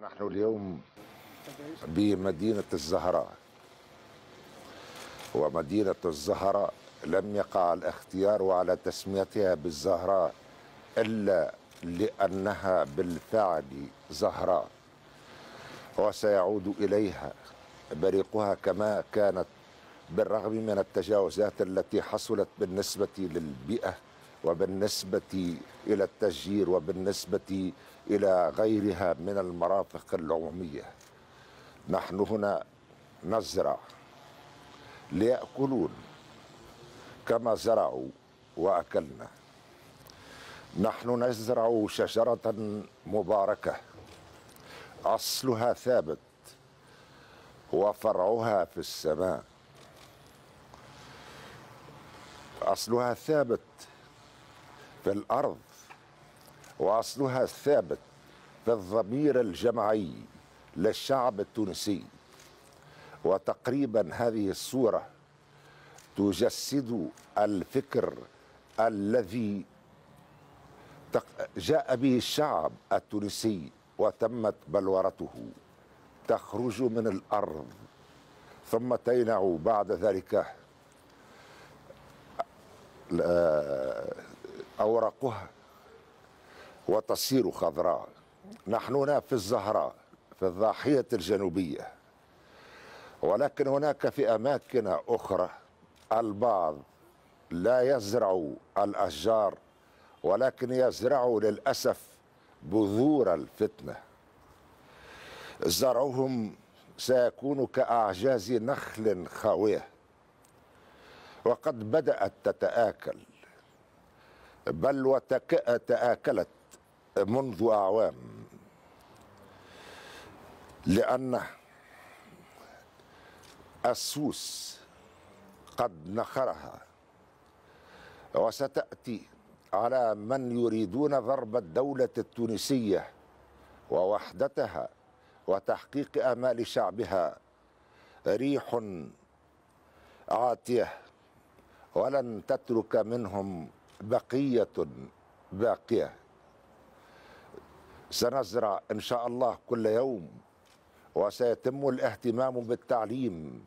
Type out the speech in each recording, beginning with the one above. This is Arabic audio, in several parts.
نحن اليوم بمدينة الزهراء ومدينة الزهراء لم يقع الاختيار على تسميتها بالزهراء إلا لأنها بالفعل زهراء وسيعود إليها بريقها كما كانت بالرغم من التجاوزات التي حصلت بالنسبة للبيئة وبالنسبة إلى التشجير وبالنسبة إلى غيرها من المرافق العمومية نحن هنا نزرع ليأكلون كما زرعوا وأكلنا نحن نزرع شجرة مباركة أصلها ثابت وفرعها في السماء أصلها ثابت في الأرض وأصلها الثابت في الضمير الجمعي للشعب التونسي وتقريبا هذه الصورة تجسد الفكر الذي جاء به الشعب التونسي وتمت بلورته تخرج من الأرض ثم تينع بعد ذلك آه، أورقها وتصير خضراء نحن هنا في الزهراء في الضاحية الجنوبية ولكن هناك في أماكن أخرى البعض لا يزرع الأشجار ولكن يزرع للأسف بذور الفتنة زرعهم سيكون كأعجاز نخل خاوية وقد بدأت تتآكل بل وتآكلت منذ أعوام لأن السوس قد نخرها وستأتي على من يريدون ضرب الدولة التونسية ووحدتها وتحقيق آمال شعبها ريح عاتية ولن تترك منهم بقية باقية سنزرع إن شاء الله كل يوم وسيتم الاهتمام بالتعليم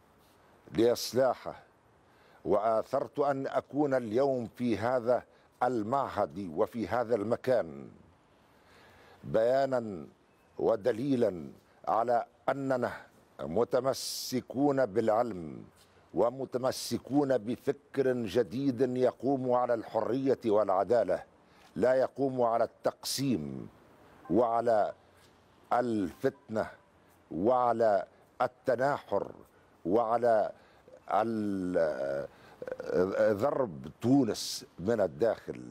لإصلاحه وآثرت أن أكون اليوم في هذا المعهد وفي هذا المكان بيانا ودليلا على أننا متمسكون بالعلم ومتمسكون بفكر جديد يقوم على الحريه والعداله لا يقوم على التقسيم وعلى الفتنه وعلى التناحر وعلى ضرب تونس من الداخل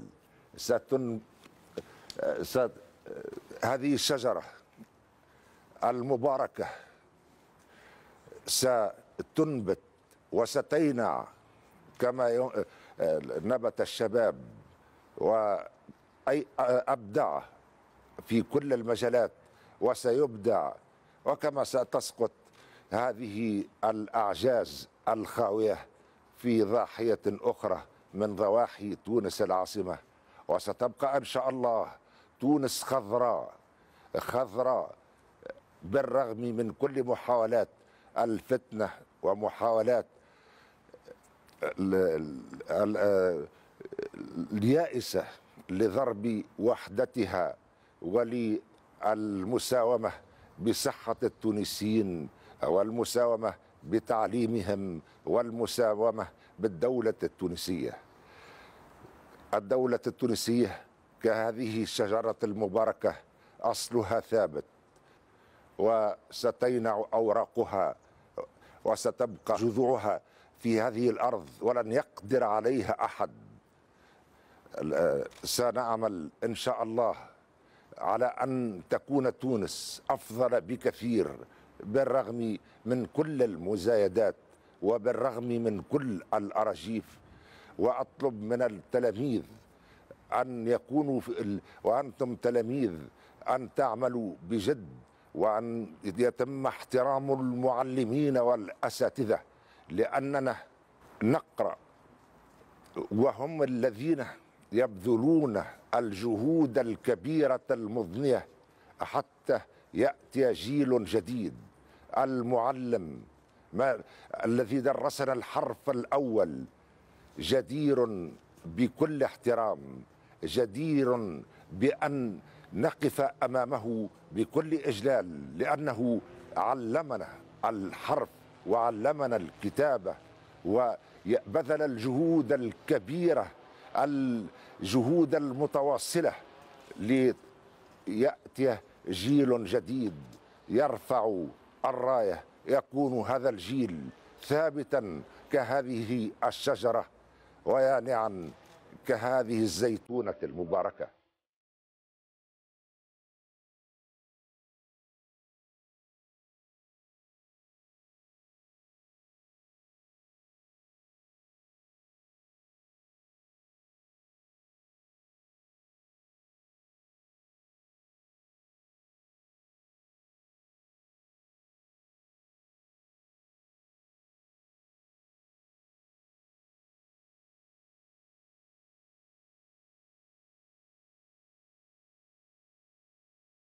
ستن ست هذه الشجره المباركه ستنبت وستينع كما آه، نبت الشباب وأبدع آه، أبدع في كل المجالات وسيبدع وكما ستسقط هذه الأعجاز الخاوية في ضاحية أخرى من ضواحي تونس العاصمة وستبقى إن شاء الله تونس خضراء خضراء بالرغم من كل محاولات الفتنة ومحاولات اليائسة لضرب وحدتها وللمساومة بصحة التونسيين والمساومة بتعليمهم والمساومة بالدولة التونسية الدولة التونسية كهذه الشجرة المباركة أصلها ثابت وستينع أوراقها وستبقى جذوعها في هذه الارض ولن يقدر عليها احد آه، سنعمل ان شاء الله على ان تكون تونس افضل بكثير بالرغم من كل المزايدات وبالرغم من كل الاراجيف واطلب من التلاميذ ان يكونوا في وانتم تلاميذ ان تعملوا بجد وان يتم احترام المعلمين والاساتذه لأننا نقرأ وهم الذين يبذلون الجهود الكبيرة المضنية حتى يأتي جيل جديد المعلم ما الذي درسنا الحرف الأول جدير بكل احترام جدير بأن نقف أمامه بكل إجلال لأنه علمنا الحرف وعلمنا الكتابة وبذل الجهود الكبيرة الجهود المتواصلة ليأتي جيل جديد يرفع الراية يكون هذا الجيل ثابتا كهذه الشجرة ويانعا كهذه الزيتونة المباركة